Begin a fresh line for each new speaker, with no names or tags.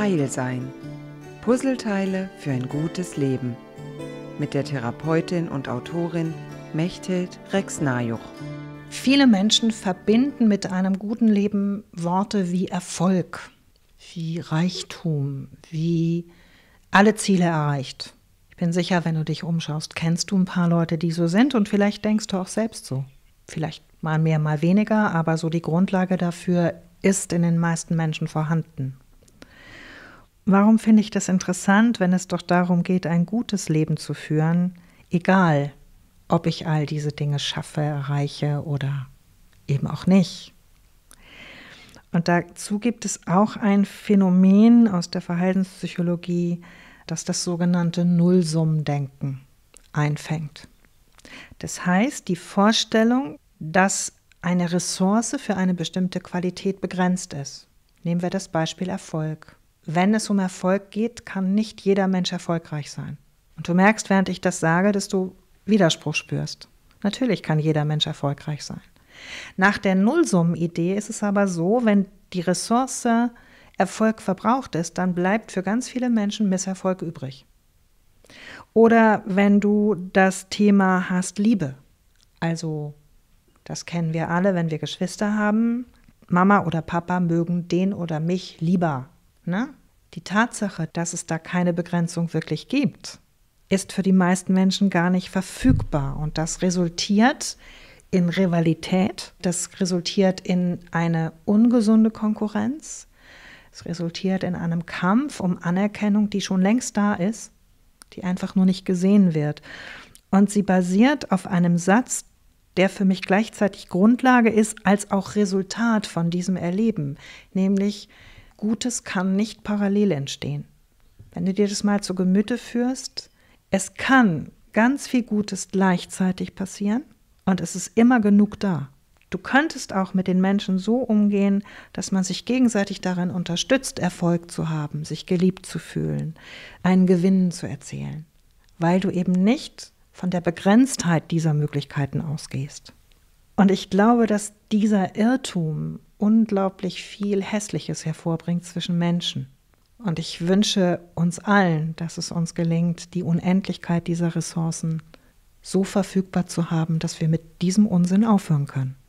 Heil sein. Puzzleteile für ein gutes Leben. Mit der Therapeutin und Autorin Mechthild Rexnajuch. Viele Menschen verbinden mit einem guten Leben Worte wie Erfolg, wie Reichtum, wie alle Ziele erreicht. Ich bin sicher, wenn du dich umschaust, kennst du ein paar Leute, die so sind und vielleicht denkst du auch selbst so. Vielleicht mal mehr, mal weniger, aber so die Grundlage dafür ist in den meisten Menschen vorhanden. Warum finde ich das interessant, wenn es doch darum geht, ein gutes Leben zu führen, egal ob ich all diese Dinge schaffe, erreiche oder eben auch nicht? Und dazu gibt es auch ein Phänomen aus der Verhaltenspsychologie, das das sogenannte Nullsummendenken einfängt. Das heißt, die Vorstellung, dass eine Ressource für eine bestimmte Qualität begrenzt ist. Nehmen wir das Beispiel Erfolg wenn es um Erfolg geht, kann nicht jeder Mensch erfolgreich sein. Und du merkst, während ich das sage, dass du Widerspruch spürst. Natürlich kann jeder Mensch erfolgreich sein. Nach der Nullsummenidee ist es aber so, wenn die Ressource Erfolg verbraucht ist, dann bleibt für ganz viele Menschen Misserfolg übrig. Oder wenn du das Thema hast Liebe, also das kennen wir alle, wenn wir Geschwister haben, Mama oder Papa mögen den oder mich lieber. Ne? Die Tatsache, dass es da keine Begrenzung wirklich gibt, ist für die meisten Menschen gar nicht verfügbar. Und das resultiert in Rivalität, das resultiert in eine ungesunde Konkurrenz, es resultiert in einem Kampf um Anerkennung, die schon längst da ist, die einfach nur nicht gesehen wird. Und sie basiert auf einem Satz, der für mich gleichzeitig Grundlage ist als auch Resultat von diesem Erleben, nämlich Gutes kann nicht parallel entstehen. Wenn du dir das mal zu Gemüte führst, es kann ganz viel Gutes gleichzeitig passieren und es ist immer genug da. Du könntest auch mit den Menschen so umgehen, dass man sich gegenseitig darin unterstützt, Erfolg zu haben, sich geliebt zu fühlen, einen Gewinn zu erzählen, weil du eben nicht von der Begrenztheit dieser Möglichkeiten ausgehst. Und ich glaube, dass dieser Irrtum unglaublich viel Hässliches hervorbringt zwischen Menschen. Und ich wünsche uns allen, dass es uns gelingt, die Unendlichkeit dieser Ressourcen so verfügbar zu haben, dass wir mit diesem Unsinn aufhören können.